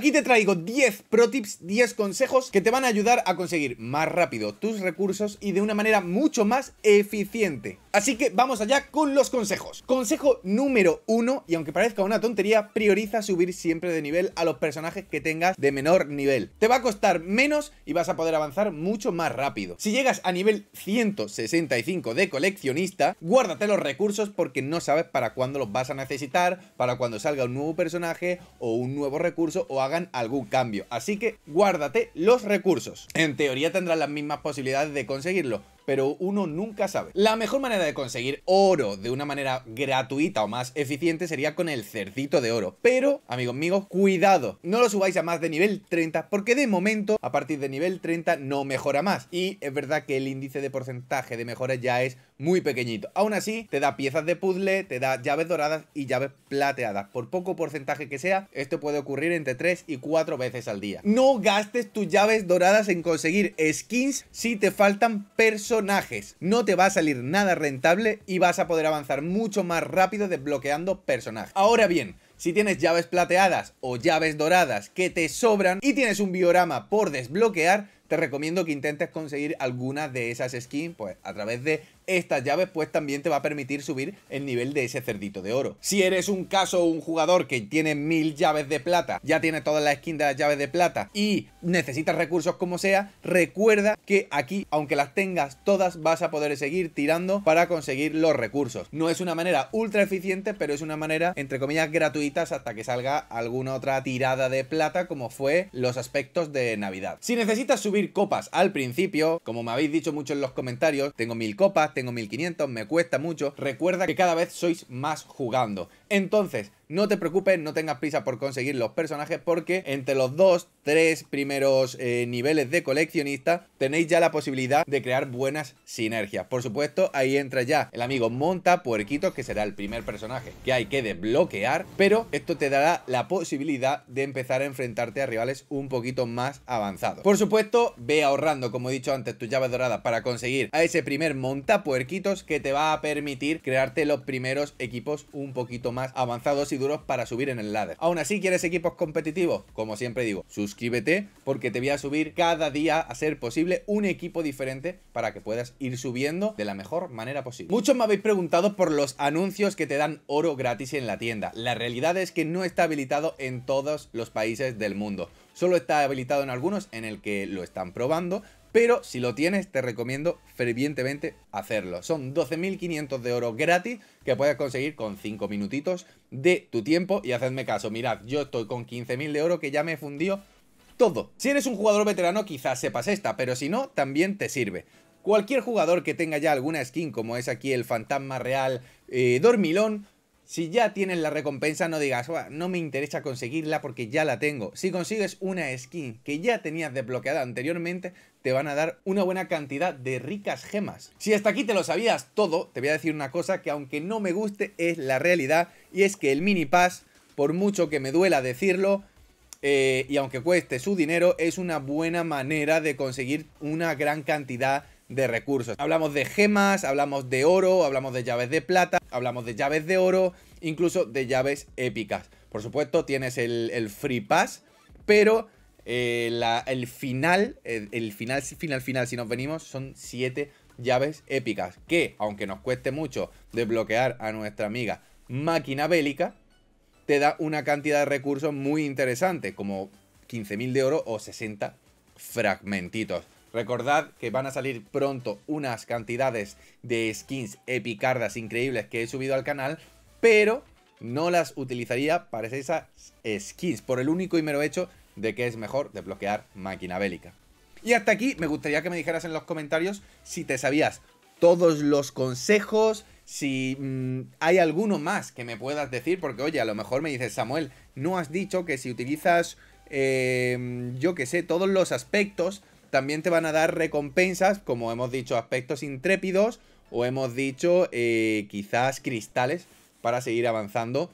Aquí te traigo 10 pro tips, 10 consejos que te van a ayudar a conseguir más rápido tus recursos y de una manera mucho más eficiente. Así que vamos allá con los consejos. Consejo número uno, y aunque parezca una tontería, prioriza subir siempre de nivel a los personajes que tengas de menor nivel. Te va a costar menos y vas a poder avanzar mucho más rápido. Si llegas a nivel 165 de coleccionista, guárdate los recursos porque no sabes para cuándo los vas a necesitar, para cuando salga un nuevo personaje o un nuevo recurso o hagan algún cambio. Así que guárdate los recursos. En teoría tendrás las mismas posibilidades de conseguirlo, pero uno nunca sabe. La mejor manera de conseguir oro de una manera gratuita o más eficiente sería con el cerdito de oro. Pero, amigos míos, cuidado, no lo subáis a más de nivel 30 porque de momento, a partir de nivel 30 no mejora más. Y es verdad que el índice de porcentaje de mejora ya es muy pequeñito. Aún así, te da piezas de puzzle, te da llaves doradas y llaves plateadas. Por poco porcentaje que sea, esto puede ocurrir entre 3 y 4 veces al día. No gastes tus llaves doradas en conseguir skins si te faltan personajes. No te va a salir nada rentable y vas a poder avanzar mucho más rápido desbloqueando personajes. Ahora bien, si tienes llaves plateadas o llaves doradas que te sobran y tienes un biorama por desbloquear, te recomiendo que intentes conseguir algunas de esas skins, pues a través de estas llaves pues también te va a permitir subir el nivel de ese cerdito de oro. Si eres un caso o un jugador que tiene mil llaves de plata, ya tiene todas las skins de las llaves de plata y necesitas recursos como sea, recuerda que aquí, aunque las tengas todas, vas a poder seguir tirando para conseguir los recursos. No es una manera ultra eficiente, pero es una manera, entre comillas, gratuitas hasta que salga alguna otra tirada de plata como fue los aspectos de Navidad. Si necesitas subir copas al principio, como me habéis dicho mucho en los comentarios, tengo mil copas, tengo 1500, me cuesta mucho, recuerda que cada vez sois más jugando. Entonces, no te preocupes, no tengas prisa por conseguir los personajes porque entre los dos, tres primeros eh, niveles de coleccionista tenéis ya la posibilidad de crear buenas sinergias. Por supuesto, ahí entra ya el amigo Monta Puerquitos, que será el primer personaje que hay que desbloquear, pero esto te dará la posibilidad de empezar a enfrentarte a rivales un poquito más avanzados. Por supuesto, ve ahorrando, como he dicho antes, tus llaves doradas para conseguir a ese primer Monta Puerquitos que te va a permitir crearte los primeros equipos un poquito más avanzados y duros para subir en el ladder. Aún así, ¿quieres equipos competitivos? Como siempre digo, suscríbete porque te voy a subir cada día a ser posible un equipo diferente para que puedas ir subiendo de la mejor manera posible. Muchos me habéis preguntado por los anuncios que te dan oro gratis en la tienda. La realidad es que no está habilitado en todos los países del mundo. Solo está habilitado en algunos en el que lo están probando, pero si lo tienes, te recomiendo fervientemente hacerlo. Son 12.500 de oro gratis que puedes conseguir con 5 minutitos de tu tiempo. Y hacedme caso, mirad, yo estoy con 15.000 de oro que ya me he fundido todo. Si eres un jugador veterano quizás sepas esta, pero si no, también te sirve. Cualquier jugador que tenga ya alguna skin como es aquí el fantasma real eh, dormilón, si ya tienes la recompensa, no digas, no me interesa conseguirla porque ya la tengo. Si consigues una skin que ya tenías desbloqueada anteriormente, te van a dar una buena cantidad de ricas gemas. Si hasta aquí te lo sabías todo, te voy a decir una cosa que aunque no me guste es la realidad y es que el mini pass, por mucho que me duela decirlo, eh, y aunque cueste su dinero, es una buena manera de conseguir una gran cantidad de de recursos. Hablamos de gemas, hablamos de oro, hablamos de llaves de plata, hablamos de llaves de oro, incluso de llaves épicas. Por supuesto, tienes el, Free Pass, pero eh, el final, el, final, final, final, si nos venimos, son 7 llaves épicas. Que, aunque nos cueste mucho desbloquear a nuestra amiga Máquina Bélica, te da una cantidad de recursos muy interesante, como 15.000 de oro o 60 fragmentitos. Recordad que van a salir pronto unas cantidades de skins epicardas increíbles que he subido al canal, pero no las utilizaría para esas skins, por el único y mero hecho de que es mejor desbloquear máquina bélica. Y hasta aquí me gustaría que me dijeras en los comentarios si te sabías todos los consejos, si mm, hay alguno más que me puedas decir, porque oye, a lo mejor me dices, Samuel, no has dicho que si utilizas, eh, yo que sé, todos los aspectos también te van a dar recompensas, como hemos dicho, aspectos intrépidos o hemos dicho eh, quizás cristales para seguir avanzando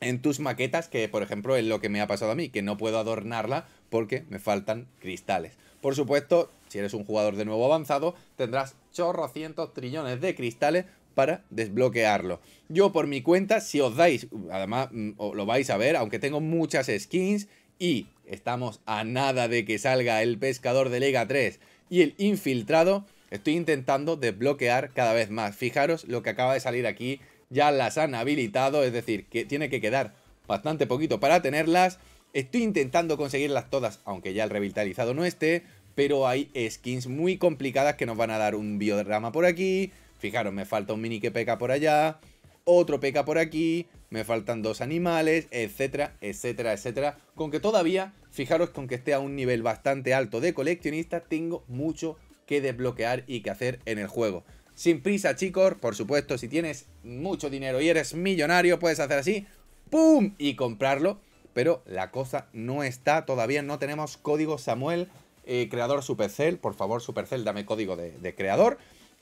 en tus maquetas, que por ejemplo es lo que me ha pasado a mí, que no puedo adornarla porque me faltan cristales. Por supuesto, si eres un jugador de nuevo avanzado, tendrás chorrocientos trillones de cristales para desbloquearlo. Yo por mi cuenta, si os dais, además mm, lo vais a ver, aunque tengo muchas skins y estamos a nada de que salga el pescador de Lega 3 y el infiltrado, estoy intentando desbloquear cada vez más. Fijaros lo que acaba de salir aquí, ya las han habilitado, es decir, que tiene que quedar bastante poquito para tenerlas. Estoy intentando conseguirlas todas, aunque ya el revitalizado no esté, pero hay skins muy complicadas que nos van a dar un biodrama por aquí. Fijaros, me falta un mini que peca por allá otro peca por aquí, me faltan dos animales, etcétera, etcétera, etcétera. Con que todavía, fijaros, con que esté a un nivel bastante alto de coleccionista, tengo mucho que desbloquear y que hacer en el juego. Sin prisa, chicos, por supuesto, si tienes mucho dinero y eres millonario, puedes hacer así, ¡pum! y comprarlo. Pero la cosa no está, todavía no tenemos código Samuel, eh, creador Supercell. Por favor, Supercell, dame código de, de creador.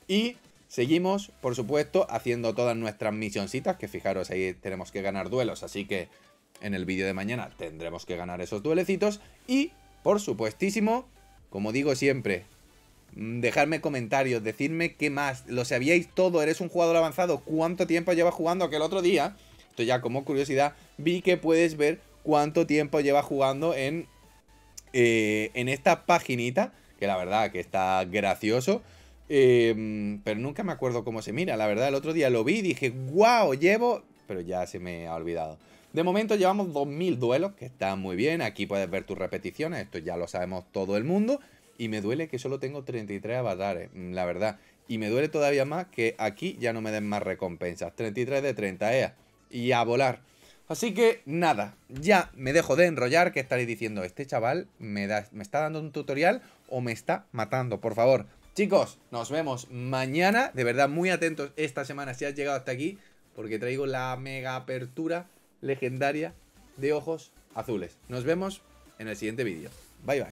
Y Seguimos, por supuesto, haciendo todas nuestras misioncitas, que fijaros, ahí tenemos que ganar duelos, así que en el vídeo de mañana tendremos que ganar esos duelecitos. Y, por supuestísimo, como digo siempre, mm, Dejarme comentarios, decirme qué más, lo sabíais todo, eres un jugador avanzado, cuánto tiempo llevas jugando, que el otro día, esto ya como curiosidad, vi que puedes ver cuánto tiempo llevas jugando en, eh, en esta paginita, que la verdad que está gracioso. Em, pero nunca me acuerdo cómo se mira, la verdad. El otro día lo vi y dije, wow, llevo... Pero ya se me ha olvidado. De momento llevamos 2000 duelos, que está muy bien. Aquí puedes ver tus repeticiones, esto ya lo sabemos todo el mundo. Y me duele que solo tengo 33 avatares, mm, la verdad. Y me duele todavía más que aquí ya no me den más recompensas. 33 de 30 EA. Y a volar. Así que nada, ya me dejo de enrollar que estaréis diciendo, este chaval me, da, me está dando un tutorial o me está matando. Por favor, Chicos, nos vemos mañana. De verdad, muy atentos esta semana si has llegado hasta aquí, porque traigo la mega apertura legendaria de ojos azules. Nos vemos en el siguiente vídeo. Bye bye.